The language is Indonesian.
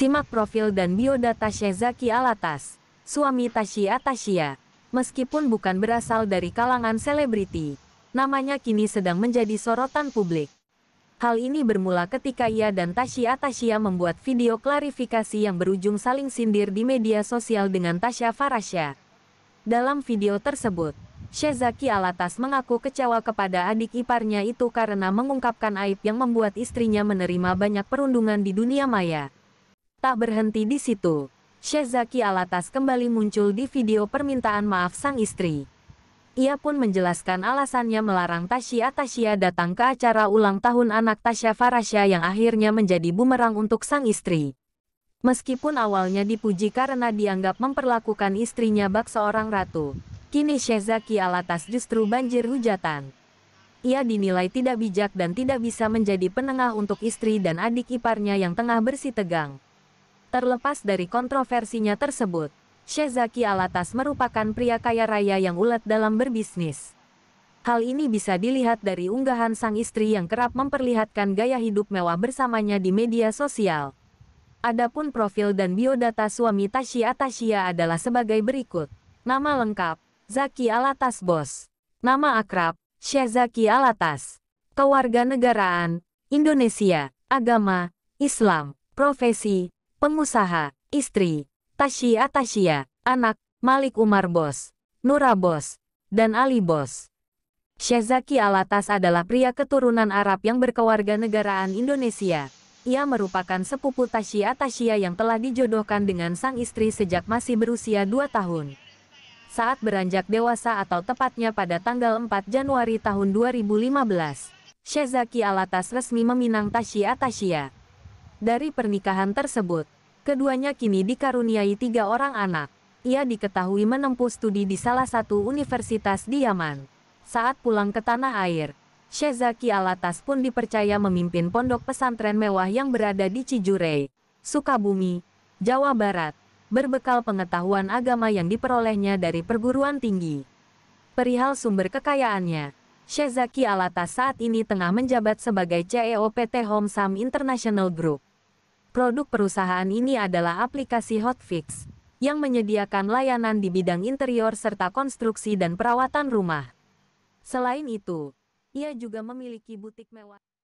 Simak profil dan biodata Shezaki Alatas, suami Tashi Atashia, Meskipun bukan berasal dari kalangan selebriti, namanya kini sedang menjadi sorotan publik. Hal ini bermula ketika ia dan Tashi Atashia membuat video klarifikasi yang berujung saling sindir di media sosial dengan Tasha Farasha. Dalam video tersebut, Shezaki Alatas mengaku kecewa kepada adik iparnya itu karena mengungkapkan aib yang membuat istrinya menerima banyak perundungan di dunia maya. Tak berhenti di situ, Shezaki Alatas kembali muncul di video permintaan maaf sang istri. Ia pun menjelaskan alasannya melarang Tasya Tasya datang ke acara ulang tahun anak Tasya Farasya yang akhirnya menjadi bumerang untuk sang istri. Meskipun awalnya dipuji karena dianggap memperlakukan istrinya bak seorang ratu, kini Shezaki Alatas justru banjir hujatan. Ia dinilai tidak bijak dan tidak bisa menjadi penengah untuk istri dan adik iparnya yang tengah bersih tegang. Terlepas dari kontroversinya tersebut, Shezaki Alatas merupakan pria kaya raya yang ulet dalam berbisnis. Hal ini bisa dilihat dari unggahan sang istri yang kerap memperlihatkan gaya hidup mewah bersamanya di media sosial. Adapun profil dan biodata suami Tashi Atashia adalah sebagai berikut. Nama lengkap, Zaki Alatas Bos. Nama akrab, Shezaki Alatas. Kewarganegaraan, Indonesia. Agama, Islam. Profesi, pengusaha, istri, Tashia Tashia, anak, Malik Umar Bos, Nura Bos, dan Ali Bos. Syehzaki Alatas adalah pria keturunan Arab yang berkewarganegaraan Indonesia. Ia merupakan sepupu Tashia Tashia yang telah dijodohkan dengan sang istri sejak masih berusia 2 tahun saat beranjak dewasa atau tepatnya pada tanggal 4 Januari tahun 2015. Syezaki Alatas resmi meminang Tashia Tashia. Dari pernikahan tersebut, keduanya kini dikaruniai tiga orang anak. Ia diketahui menempuh studi di salah satu universitas di Yaman. Saat pulang ke tanah air, Zaki Alatas pun dipercaya memimpin pondok pesantren mewah yang berada di Cijurei, Sukabumi, Jawa Barat, berbekal pengetahuan agama yang diperolehnya dari perguruan tinggi. Perihal sumber kekayaannya, Zaki Alatas saat ini tengah menjabat sebagai CEO PT Homsam International Group. Produk perusahaan ini adalah aplikasi hotfix yang menyediakan layanan di bidang interior serta konstruksi dan perawatan rumah. Selain itu, ia juga memiliki butik mewah.